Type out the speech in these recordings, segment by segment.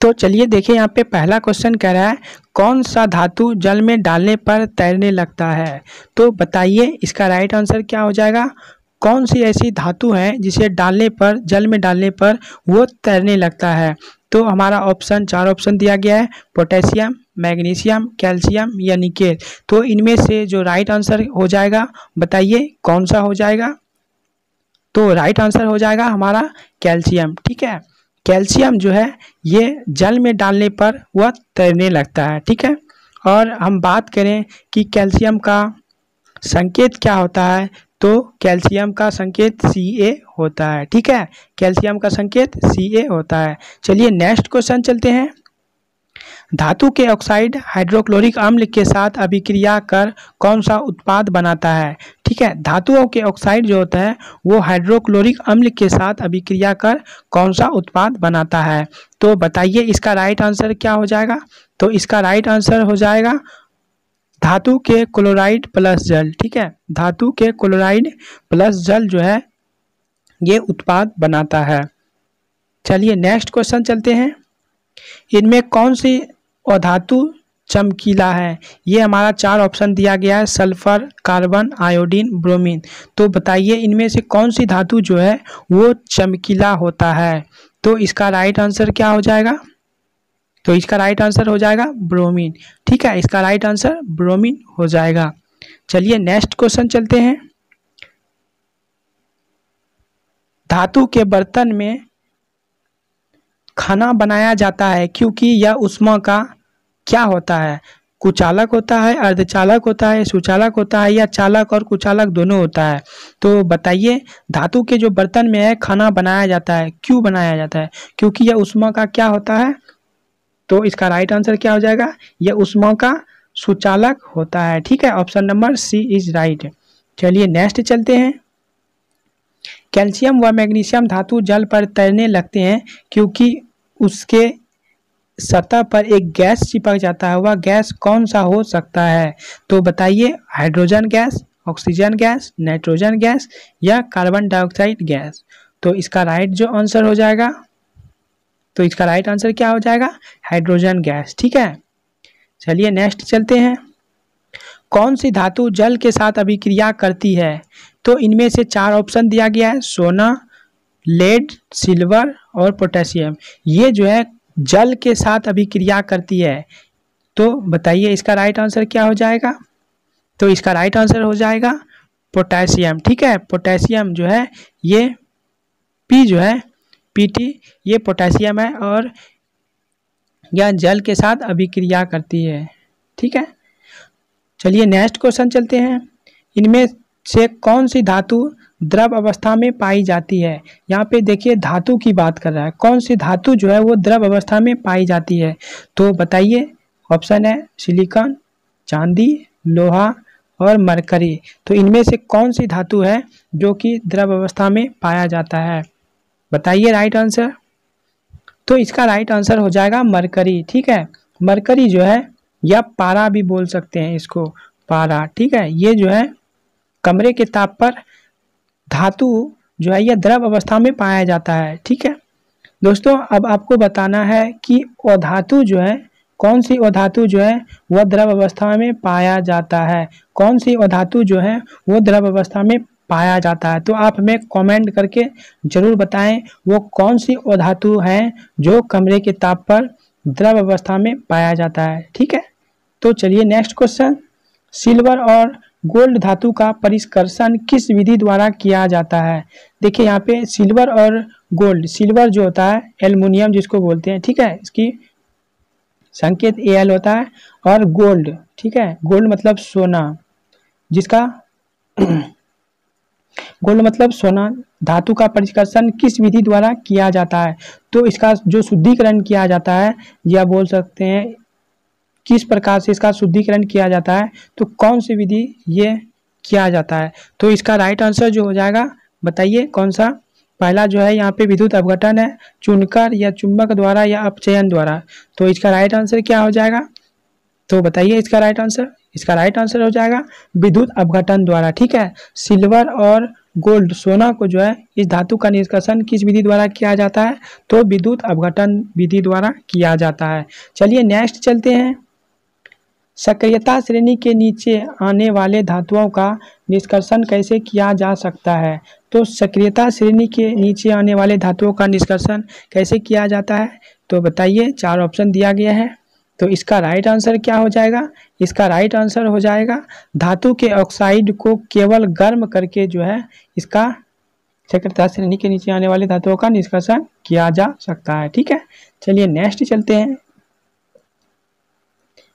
तो चलिए देखिए यहाँ पे पहला क्वेश्चन कह रहा है कौन सा धातु जल में डालने पर तैरने लगता है तो बताइए इसका राइट आंसर क्या हो जाएगा कौन सी ऐसी धातु है जिसे डालने पर जल में डालने पर वो तैरने लगता है तो हमारा ऑप्शन चार ऑप्शन दिया गया है पोटेशियम मैग्नीशियम कैल्शियम या निकेल तो इनमें से जो राइट आंसर हो जाएगा बताइए कौन सा हो जाएगा तो राइट आंसर हो जाएगा हमारा कैल्शियम ठीक है कैल्शियम जो है ये जल में डालने पर वह तैरने लगता है ठीक है और हम बात करें कि कैल्शियम का संकेत क्या होता है तो कैल्शियम का संकेत सी ए होता है ठीक है कैल्शियम का संकेत सी ए होता है चलिए नेक्स्ट क्वेश्चन चलते हैं धातु के ऑक्साइड हाइड्रोक्लोरिक अम्ल के साथ अभिक्रिया कर कौन सा उत्पाद बनाता है ठीक है धातुओं के ऑक्साइड जो होता है वो हाइड्रोक्लोरिक अम्ल के साथ अभिक्रिया कर कौन सा उत्पाद बनाता है तो बताइए इसका राइट आंसर क्या हो जाएगा तो इसका राइट आंसर हो जाएगा धातु के क्लोराइड प्लस जल ठीक है धातु के क्लोराइड प्लस जल जो है ये उत्पाद बनाता है चलिए नेक्स्ट क्वेश्चन चलते हैं इनमें कौन सी और धातु चमकीला है ये हमारा चार ऑप्शन दिया गया है सल्फर कार्बन आयोडीन ब्रोमीन तो बताइए इनमें से कौन सी धातु जो है वो चमकीला होता है तो इसका राइट आंसर क्या हो जाएगा तो इसका राइट आंसर हो जाएगा ब्रोमीन ठीक है इसका राइट आंसर ब्रोमीन हो जाएगा चलिए नेक्स्ट क्वेश्चन चलते हैं धातु के बर्तन में खाना बनाया जाता है क्योंकि यह उष्मा का क्या होता है कुचालक होता है अर्धचालक होता है सुचालक होता है या चालक और कुचालक दोनों होता है तो बताइए धातु के जो बर्तन में है खाना बनाया जाता है क्यों बनाया जाता है क्योंकि यह उष्मा का क्या होता है तो इसका राइट आंसर क्या हो जाएगा यह उष्मा का सुचालक होता है ठीक है option number C is right चलिए नेक्स्ट चलते हैं कैल्शियम व मैग्नीशियम धातु जल पर तैरने लगते हैं क्योंकि उसके सतह पर एक गैस चिपक जाता है वह गैस कौन सा हो सकता है तो बताइए hydrogen gas oxygen gas nitrogen gas या कार्बन डाइऑक्साइड गैस तो इसका राइट जो आंसर हो जाएगा तो इसका राइट आंसर क्या हो जाएगा हाइड्रोजन गैस ठीक है चलिए नेक्स्ट चलते हैं कौन सी धातु जल के साथ अभिक्रिया करती है तो इनमें से चार ऑप्शन दिया गया है सोना लेड सिल्वर और पोटेशियम ये जो है जल के साथ अभिक्रिया करती है तो बताइए इसका राइट आंसर क्या हो जाएगा तो इसका राइट आंसर हो जाएगा पोटेशियम ठीक है पोटेशियम जो है ये पी जो है पीटी ये पोटेशियम है और यह जल के साथ अभिक्रिया करती है ठीक है चलिए नेक्स्ट क्वेश्चन चलते हैं इनमें से कौन सी धातु द्रव अवस्था में पाई जाती है यहाँ पे देखिए धातु की बात कर रहा है कौन सी धातु जो है वो द्रव अवस्था में पाई जाती है तो बताइए ऑप्शन है सिलिकॉन चांदी लोहा और मरकरी तो इनमें से कौन सी धातु है जो कि द्रव अवस्था में पाया जाता है बताइए राइट आंसर तो इसका राइट आंसर हो जाएगा मरकरी ठीक है मरकरी जो है या पारा भी बोल सकते हैं इसको पारा ठीक है ये जो है कमरे के ताप पर धातु जो है यह द्रव अवस्था में पाया जाता है ठीक है दोस्तों अब आपको बताना है कि अधातु जो है कौन सी अधातु जो है वह द्रव अवस्था में पाया जाता है कौन सी अधातु जो है वो द्रव अवस्था में पाया जाता है तो आप हमें कमेंट करके ज़रूर बताएं वो कौन सी अधातु है जो कमरे के ताप पर द्रव अवस्था में पाया जाता है ठीक है तो चलिए नेक्स्ट क्वेश्चन सिल्वर और गोल्ड धातु का परिष्कर्षण किस विधि द्वारा किया जाता है देखिए यहाँ पे सिल्वर और गोल्ड सिल्वर जो होता है एल्युमिनियम जिसको बोलते हैं ठीक है इसकी संकेत ए एल होता है और गोल्ड ठीक है गोल्ड मतलब सोना जिसका गोल्ड मतलब सोना धातु का परिष्कर्षण किस विधि द्वारा किया जाता है तो इसका जो शुद्धिकरण किया जाता है या बोल सकते हैं किस प्रकार से इसका शुद्धिकरण किया जाता है तो कौन सी विधि ये किया जाता है तो इसका राइट आंसर जो हो जाएगा बताइए कौन सा पहला जो है यहाँ पे विद्युत अवघटन है चुनकर या चुंबक द्वारा या अपचयन द्वारा तो इसका राइट आंसर क्या हो जाएगा तो बताइए इसका राइट आंसर इसका राइट आंसर हो जाएगा विद्युत अवघटन द्वारा ठीक है सिल्वर और गोल्ड सोना को जो है इस धातु का निष्कर्षण किस विधि द्वारा किया जाता है तो विद्युत अवघटन विधि द्वारा किया जाता है चलिए नेक्स्ट चलते हैं सक्रियता श्रेणी के नीचे आने वाले धातुओं का निष्कर्षण कैसे किया जा सकता है तो सक्रियता श्रेणी के नीचे आने वाले धातुओं का निष्कर्षण कैसे किया जाता है तो बताइए चार ऑप्शन दिया गया है तो इसका राइट आंसर क्या हो जाएगा इसका राइट आंसर हो जाएगा धातु के ऑक्साइड को केवल गर्म करके जो है इसका सक्रियता श्रेणी के नीचे आने वाले धातुओं का निष्कर्षण किया जा सकता है ठीक है चलिए नेक्स्ट चलते हैं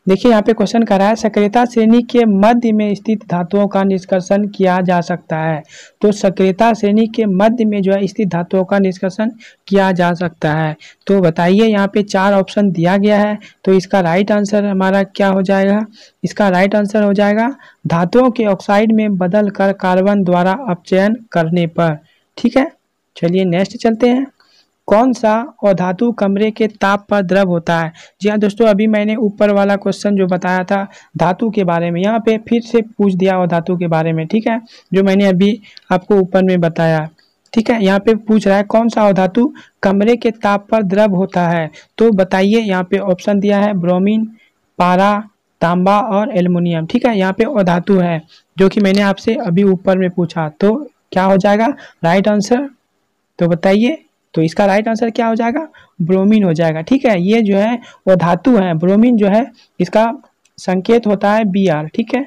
देखिए यहाँ पे क्वेश्चन करा है सक्रियता श्रेणी के मध्य में स्थित धातुओं का निष्कर्षण किया जा सकता है तो सक्रियता श्रेणी के मध्य में जो है स्थित धातुओं का निष्कर्षण किया जा सकता है तो बताइए यहाँ पे चार ऑप्शन दिया गया है तो इसका राइट आंसर हमारा क्या हो जाएगा इसका राइट आंसर हो जाएगा धातुओं के ऑक्साइड में बदल कर कार्बन द्वारा अपचयन करने पर ठीक है चलिए नेक्स्ट चलते हैं कौन सा अधातु कमरे के ताप पर द्रव होता है जी हाँ दोस्तों अभी मैंने ऊपर वाला क्वेश्चन जो बताया था धातु के बारे में यहाँ पे फिर से पूछ दिया अधातु के बारे में ठीक है जो मैंने अभी आपको ऊपर में बताया ठीक है यहाँ पे पूछ रहा है कौन सा अधातु कमरे के ताप पर द्रव होता है तो बताइए यहाँ पे ऑप्शन दिया है ब्रोमिन पारा तांबा और एल्युमिनियम ठीक है यहाँ पे अधातु है जो कि मैंने आपसे अभी ऊपर में पूछा तो क्या हो जाएगा राइट आंसर तो बताइए तो इसका राइट आंसर क्या हो जाएगा ब्रोमीन हो जाएगा ठीक है ये जो है वो धातु है ब्रोमीन जो है इसका संकेत होता है बी आर ठीक है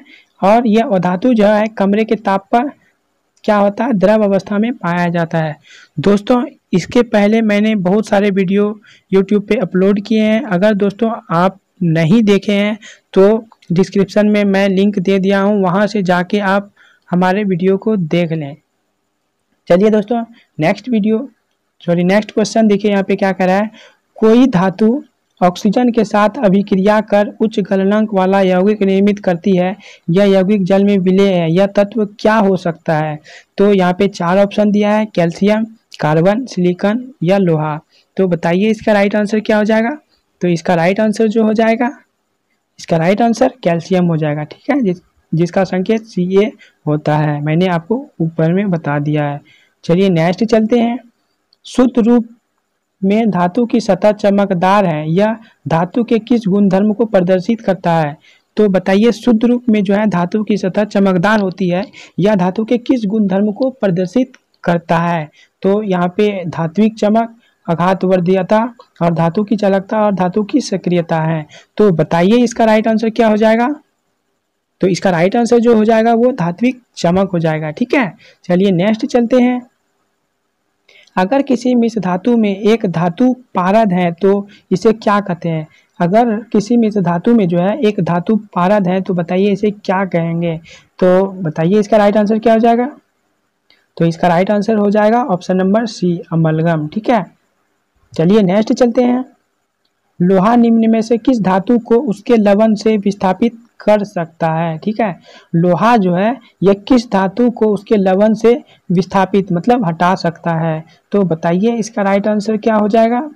और यह अधातु जो है कमरे के ताप पर क्या होता है द्रव अवस्था में पाया जाता है दोस्तों इसके पहले मैंने बहुत सारे वीडियो यूट्यूब पे अपलोड किए हैं अगर दोस्तों आप नहीं देखे हैं तो डिस्क्रिप्शन में मैं लिंक दे दिया हूँ वहाँ से जाके आप हमारे वीडियो को देख लें चलिए दोस्तों next video sorry next question देखिए यहाँ पे क्या कह रहा है कोई धातु ऑक्सीजन के साथ अभिक्रिया कर उच्च गलनांक वाला यौगिक निर्मित करती है यह यौगिक जल में विलय है यह तत्व क्या हो सकता है तो यहाँ पे चार ऑप्शन दिया है कैल्शियम कार्बन सिलिकॉन या लोहा तो बताइए इसका राइट आंसर क्या हो जाएगा तो इसका राइट आंसर जो हो जाएगा इसका राइट आंसर कैल्शियम हो जाएगा ठीक है जिस जिसका संकेत सी ए होता है मैंने आपको ऊपर में बता दिया है चलिए नेक्स्ट चलते हैं शुद्ध रूप में धातु की सतह चमकदार है या धातु के किस गुणधर्म को प्रदर्शित करता है तो बताइए शुद्ध रूप में जो है धातु की सतह चमकदार होती है या धातु के किस गुणधर्म को प्रदर्शित करता है तो यहाँ पे धात्विक चमक अघात वर्धीयता और धातु की चलकता और धातु की सक्रियता है तो बताइए इसका राइट आंसर क्या हो जाएगा तो इसका राइट आंसर जो हो जाएगा वो धात्विक चमक हो जाएगा ठीक है चलिए नेक्स्ट चलते हैं अगर किसी मिस धातु में एक धातु पारद है तो इसे क्या कहते हैं अगर किसी मिस धातु में जो है एक धातु पारद है तो बताइए इसे क्या कहेंगे तो बताइए इसका राइट आंसर क्या हो जाएगा तो इसका राइट आंसर हो जाएगा ऑप्शन नंबर सी अमलगम ठीक है चलिए नेक्स्ट चलते हैं लोहा निम्न में से किस धातु को उसके लवण से विस्थापित कर सकता है ठीक है लोहा जो है यह किस धातु को उसके लवन से विस्थापित मतलब हटा सकता है तो बताइए इसका राइट आंसर क्या हो जाएगा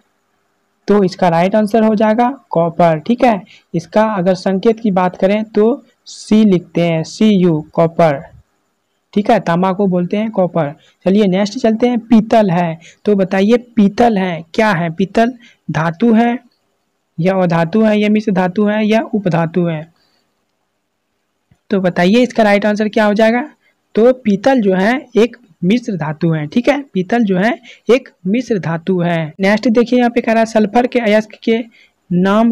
तो इसका राइट आंसर हो जाएगा कॉपर ठीक है इसका अगर संकेत की बात करें तो सी लिखते हैं सी यू कॉपर ठीक है तांबा को बोलते हैं कॉपर चलिए नेक्स्ट चलते हैं पीतल है तो बताइए पीतल है क्या है पीतल धातु है या अधातु है या मिश्र धातु है या उपधातु है तो बताइए इसका राइट आंसर क्या हो जाएगा तो पीतल जो है एक मिश्र धातु है ठीक है पीतल जो है एक मिश्र धातु है नेक्स्ट देखिए यहाँ पे कह रहा है सल्फर के अयस्क के नाम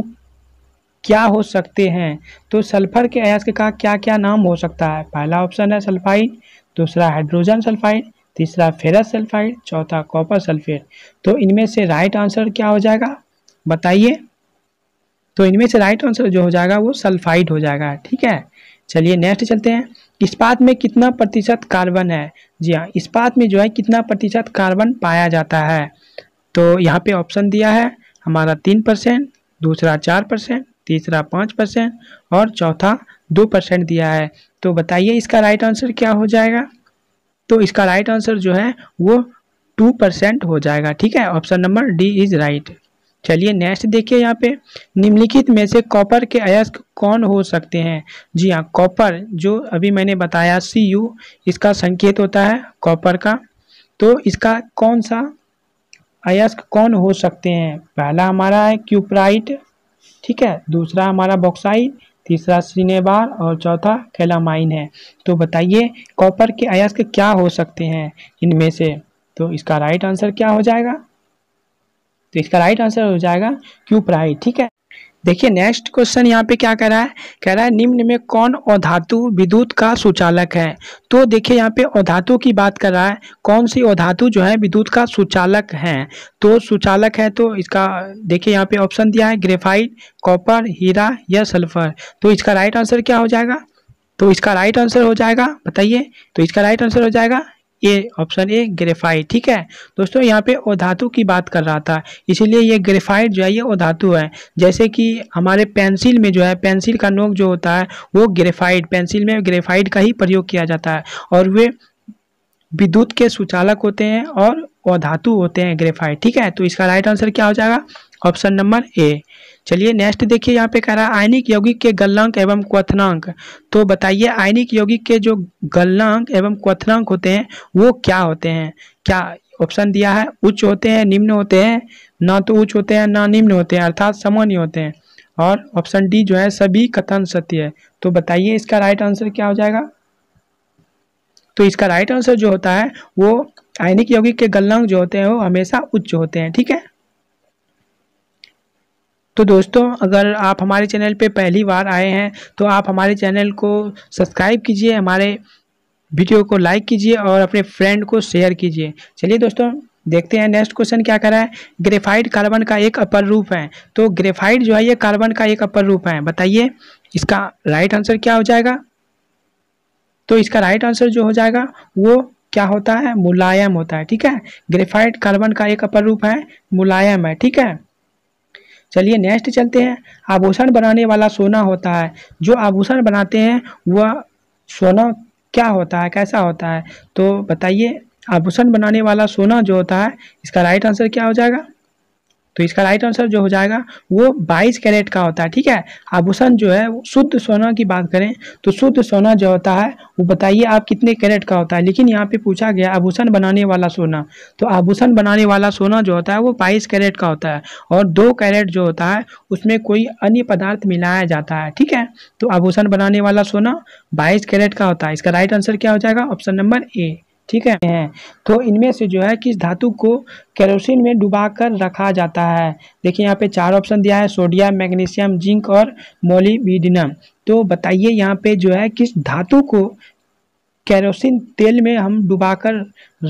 क्या हो सकते हैं तो सल्फर के अयस्क का क्या क्या नाम हो सकता है पहला ऑप्शन है सल्फाइड दूसरा हाइड्रोजन सल्फाइड तीसरा फेरस सल्फाइड चौथा कॉपर सल्फेट तो इनमें से राइट आंसर क्या हो जाएगा बताइए तो इनमें से राइट आंसर जो हो जाएगा वो सल्फाइड हो जाएगा ठीक है चलिए नेक्स्ट चलते हैं इस्पात में कितना प्रतिशत कार्बन है जी हाँ इस्पात में जो है कितना प्रतिशत कार्बन पाया जाता है तो यहाँ पे ऑप्शन दिया है हमारा तीन परसेंट दूसरा चार परसेंट तीसरा पाँच परसेंट और चौथा दो परसेंट दिया है तो बताइए इसका राइट आंसर क्या हो जाएगा तो इसका राइट आंसर जो है वो टू परसेंट हो जाएगा ठीक है option number D is right चलिए नेक्स्ट देखिए यहाँ पे निम्नलिखित में से कॉपर के अयस्क कौन हो सकते हैं जी हाँ कॉपर जो अभी मैंने बताया सी यू इसका संकेत होता है कॉपर का तो इसका कौन सा अयस्क कौन हो सकते हैं पहला हमारा है क्यूपराइट ठीक है दूसरा हमारा बॉक्साइट तीसरा सिनेबार और चौथा कैलामाइन है तो बताइए कॉपर के अयस्क क्या हो सकते हैं इनमें से तो इसका राइट आंसर क्या हो जाएगा तो इसका राइट आंसर हो जाएगा क्यूप्राई ठीक है देखिए नेक्स्ट क्वेश्चन यहाँ पे क्या कह रहा है कह रहा है निम्न में कौन औधातु विद्युत का सुचालक है तो देखिए यहाँ पे औधातु की बात कर रहा है कौन सी औधातु जो है विद्युत का सुचालक है तो सुचालक है तो इसका देखिए यहाँ पे ऑप्शन दिया है ग्रेफाइट कॉपर हीरा या सल्फर तो इसका राइट आंसर क्या हो जाएगा तो इसका राइट आंसर हो जाएगा बताइए तो इसका राइट आंसर हो जाएगा ए ऑप्शन ए ग्रेफाइट ठीक है दोस्तों यहाँ पे ओधातु की बात कर रहा था इसीलिए ये ग्रेफाइट जो है ये ओधातु है जैसे कि हमारे पेंसिल में जो है पेंसिल का नोक जो होता है वो ग्रेफाइट पेंसिल में ग्रेफाइट का ही प्रयोग किया जाता है और वे विद्युत के सुचालक होते हैं और ओधातु होते हैं ग्रेफाइट ठीक है तो इसका राइट आंसर क्या हो जाएगा ऑप्शन नंबर ए चलिए नेक्स्ट देखिए यहाँ पे कह रहा है आयनिक यौगिक के गलनांक एवं क्वथनांक तो बताइए आयनिक यौगिक के जो गलनांक एवं क्वथनांक होते हैं वो क्या होते हैं क्या ऑप्शन दिया है उच्च होते हैं निम्न होते हैं ना तो उच्च होते हैं ना निम्न होते हैं अर्थात सामान्य होते हैं और ऑप्शन डी जो है सभी कथन सत्य है तो बताइए इसका राइट आंसर क्या हो जाएगा तो इसका राइट आंसर जो होता है वो आयनिक यौगिक के गलनांक जो होते हैं वो हमेशा उच्च होते हैं ठीक है तो दोस्तों अगर आप हमारे चैनल पे पहली बार आए हैं तो आप हमारे चैनल को सब्सक्राइब कीजिए हमारे वीडियो को लाइक कीजिए और अपने फ्रेंड को शेयर कीजिए चलिए दोस्तों देखते हैं नेक्स्ट क्वेश्चन क्या रहा है ग्रेफाइड कार्बन का एक अपर रूप है तो ग्रेफाइड जो है ये कार्बन का एक अपर रूप है बताइए इसका राइट आंसर क्या हो जाएगा तो इसका राइट आंसर जो हो जाएगा वो क्या होता है मुलायम होता है ठीक है ग्रेफाइड कार्बन का एक अपर रूप है मुलायम है ठीक है चलिए नेक्स्ट चलते हैं आभूषण बनाने वाला सोना होता है जो आभूषण बनाते हैं वह सोना क्या होता है कैसा होता है तो बताइए आभूषण बनाने वाला सोना जो होता है इसका राइट आंसर क्या हो जाएगा तो इसका राइट आंसर जो हो जाएगा वो 22 कैरेट का होता है ठीक है आभूषण जो है शुद्ध सोना की बात करें तो शुद्ध सोना जो होता है वो बताइए आप कितने कैरेट का होता है लेकिन यहाँ पे पूछा गया आभूषण बनाने वाला सोना तो आभूषण बनाने वाला सोना जो होता है वो बाईस कैरेट का होता है और दो कैरेट जो होता है उसमें कोई अन्य पदार्थ मिलाया जाता है ठीक है तो आभूषण बनाने वाला सोना बाईस कैरेट का होता है इसका राइट आंसर क्या हो जाएगा ऑप्शन नंबर ए ठीक है तो इनमें से जो है किस धातु को केरोसिन में डुबाकर रखा जाता है देखिए यहाँ पे चार ऑप्शन दिया है सोडियम मैग्नीशियम जिंक और मोलिबिडिनम तो बताइए यहाँ पे जो है किस धातु को केरोसिन तेल में हम डुबाकर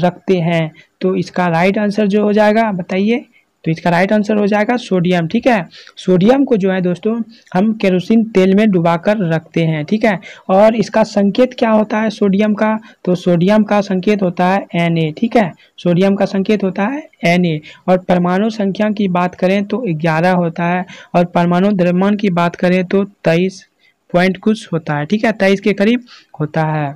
रखते हैं तो इसका राइट आंसर जो हो जाएगा बताइए तो इसका राइट आंसर हो जाएगा सोडियम ठीक है सोडियम को जो है दोस्तों हम केरोसिन तेल में डुबाकर रखते हैं ठीक है और इसका संकेत क्या होता है सोडियम का तो सोडियम का संकेत होता है एन ठीक है सोडियम का संकेत होता है एन और परमाणु संख्या की बात करें तो ग्यारह होता है और परमाणु द्रव्यमान की बात करें तो तेईस पॉइंट कुछ होता है ठीक है तेईस के करीब होता है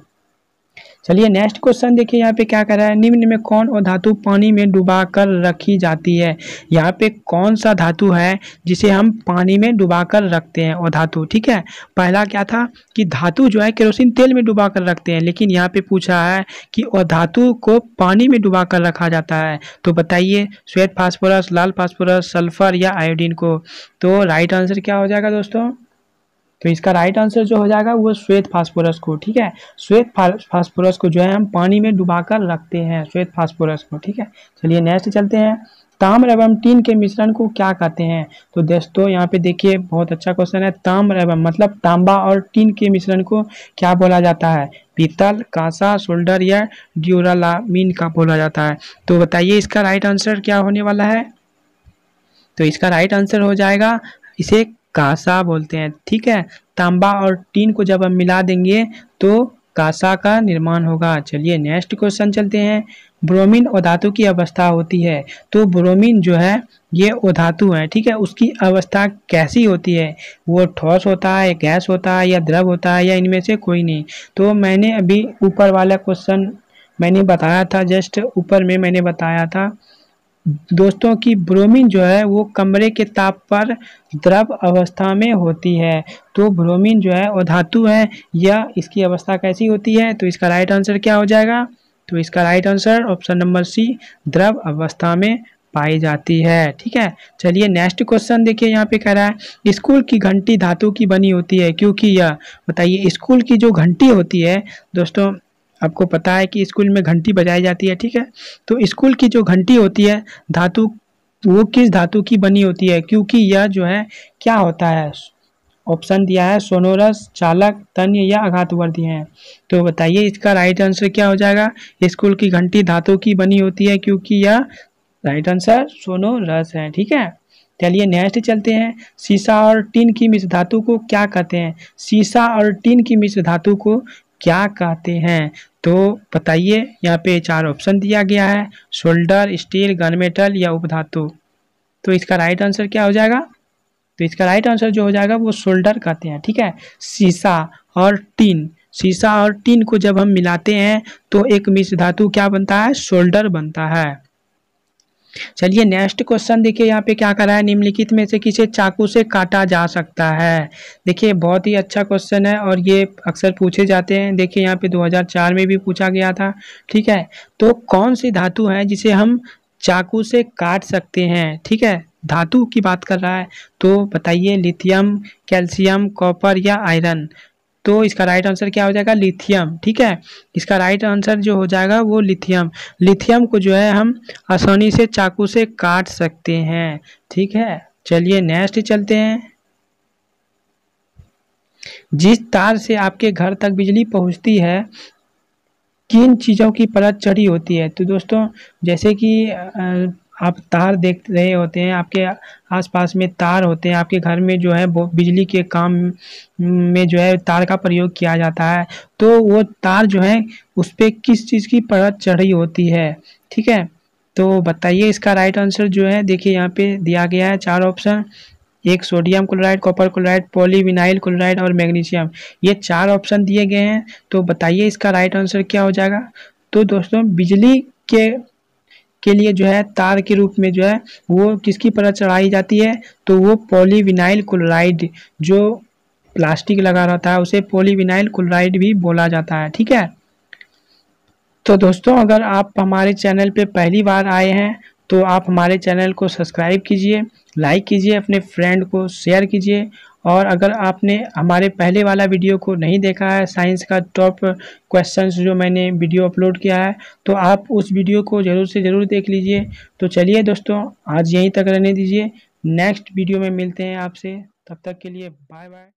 चलिए नेक्स्ट क्वेश्चन देखिए यहाँ पे क्या कर रहा है निम्न में कौन और धातु पानी में डुबा कर रखी जाती है यहाँ पे कौन सा धातु है जिसे हम पानी में डुबा कर रखते हैं और धातु ठीक है पहला क्या था कि धातु जो है केरोसिन तेल में डुबा कर रखते हैं लेकिन यहाँ पे पूछा है कि और धातु को पानी में डुबा कर रखा जाता है तो बताइए श्वेत फास्फोरस लाल फास्फोरस सल्फर या आयोडीन को तो राइट आंसर क्या हो जाएगा दोस्तों तो इसका राइट आंसर जो हो जाएगा वो श्वेत फास्फोरस को ठीक है श्वेत फास्फोरस को जो है हम पानी में डुबाकर रखते हैं श्वेत फास्फोरस को ठीक है चलिए नेक्स्ट चलते हैं ताम्र एवं टीन के मिश्रण को क्या कहते हैं तो दोस्तों यहाँ पे देखिए बहुत अच्छा क्वेश्चन है ताम्र एवं मतलब तांबा और टीन के मिश्रण को क्या बोला जाता है पीतल कासा शोल्डर या ड्यूरालामीन का बोला जाता है तो बताइए इसका राइट आंसर क्या होने वाला है तो इसका राइट आंसर हो जाएगा इसे कासा बोलते हैं ठीक है तांबा और टीन को जब हम मिला देंगे तो कासा का निर्माण होगा चलिए नेक्स्ट क्वेश्चन चलते हैं ब्रोमीन ओधातु की अवस्था होती है तो ब्रोमीन जो है ये ओधातु है ठीक है उसकी अवस्था कैसी होती है वो ठोस होता है गैस होता है या द्रव होता है या इनमें से कोई नहीं तो मैंने अभी ऊपर वाला क्वेश्चन मैंने बताया था जस्ट ऊपर में मैंने बताया था दोस्तों की ब्रोमीन जो है वो कमरे के ताप पर द्रव अवस्था में होती है तो ब्रोमीन जो है वो धातु है या इसकी अवस्था कैसी होती है तो इसका राइट आंसर क्या हो जाएगा तो इसका right answer option number C द्रव अवस्था में पाई जाती है ठीक है चलिए नेक्स्ट क्वेश्चन देखिए यहाँ पे कह रहा है स्कूल की घंटी धातु की बनी होती है क्योंकि यह बताइए स्कूल की जो घंटी होती है दोस्तों आपको पता है कि स्कूल में घंटी बजाई जाती है ठीक है तो स्कूल की जो घंटी होती है धातु वो किस धातु की बनी होती है क्योंकि यह जो है क्या होता है ऑप्शन दिया है सोनोरस चालक तन्य या वर्दी हैं तो बताइए इसका राइट आंसर क्या हो जाएगा स्कूल की घंटी धातु की बनी होती है क्योंकि यह राइट आंसर सोनोरस है ठीक है चलिए नेक्स्ट चलते हैं सीसा और टीन की मिश्र धातु को क्या कहते हैं सीसा और टीन की मिश्र धातु को क्या कहते हैं तो बताइए यहाँ पे चार ऑप्शन दिया गया है शोल्डर स्टील गन मेटल या उपधातु तो इसका राइट आंसर क्या हो जाएगा तो इसका राइट आंसर जो हो जाएगा वो शोल्डर कहते हैं ठीक है शीशा और टीन शीशा और टीन को जब हम मिलाते हैं तो एक मिश्र धातु क्या बनता है शोल्डर बनता है चलिए नेक्स्ट क्वेश्चन देखिए यहाँ पे क्या करा है निम्नलिखित में से किसे चाकू से काटा जा सकता है देखिए बहुत ही अच्छा क्वेश्चन है और ये अक्सर पूछे जाते हैं देखिए यहाँ पे 2004 में भी पूछा गया था ठीक है तो कौन सी धातु है जिसे हम चाकू से काट सकते हैं ठीक है धातु की बात कर रहा है तो बताइए लिथियम कैल्शियम कॉपर या आयरन तो इसका राइट आंसर क्या हो जाएगा लिथियम ठीक है इसका राइट आंसर जो हो जाएगा वो लिथियम लिथियम को जो है हम आसानी से चाकू से काट सकते हैं ठीक है चलिए नेक्स्ट चलते हैं जिस तार से आपके घर तक बिजली पहुंचती है किन चीज़ों की परत चढ़ी होती है तो दोस्तों जैसे कि आप तार देख रहे होते हैं आपके आसपास में तार होते हैं आपके घर में जो है बिजली के काम में जो है तार का प्रयोग किया जाता है तो वो तार जो है उस पर किस चीज़ की परत चढ़ी होती है ठीक है तो बताइए इसका राइट आंसर जो है देखिए यहाँ पे दिया गया है चार ऑप्शन एक sodium chloride copper chloride polyvinyl chloride और मैग्नीशियम ये चार ऑप्शन दिए गए हैं तो बताइए इसका राइट आंसर क्या हो जाएगा तो दोस्तों बिजली के के लिए जो है तार के रूप में जो है वो किसकी परत चढ़ाई जाती है तो वो पॉलीविनाइल क्लोराइड जो प्लास्टिक लगा रहता है उसे पॉलीविनाइल क्लोराइड भी बोला जाता है ठीक है तो दोस्तों अगर आप हमारे चैनल पे पहली बार आए हैं तो आप हमारे चैनल को सब्सक्राइब कीजिए लाइक कीजिए अपने फ्रेंड को शेयर कीजिए और अगर आपने हमारे पहले वाला वीडियो को नहीं देखा है साइंस का टॉप क्वेश्चंस जो मैंने वीडियो अपलोड किया है तो आप उस वीडियो को ज़रूर से ज़रूर देख लीजिए तो चलिए दोस्तों आज यहीं तक रहने दीजिए नेक्स्ट वीडियो में मिलते हैं आपसे तब तक के लिए बाय बाय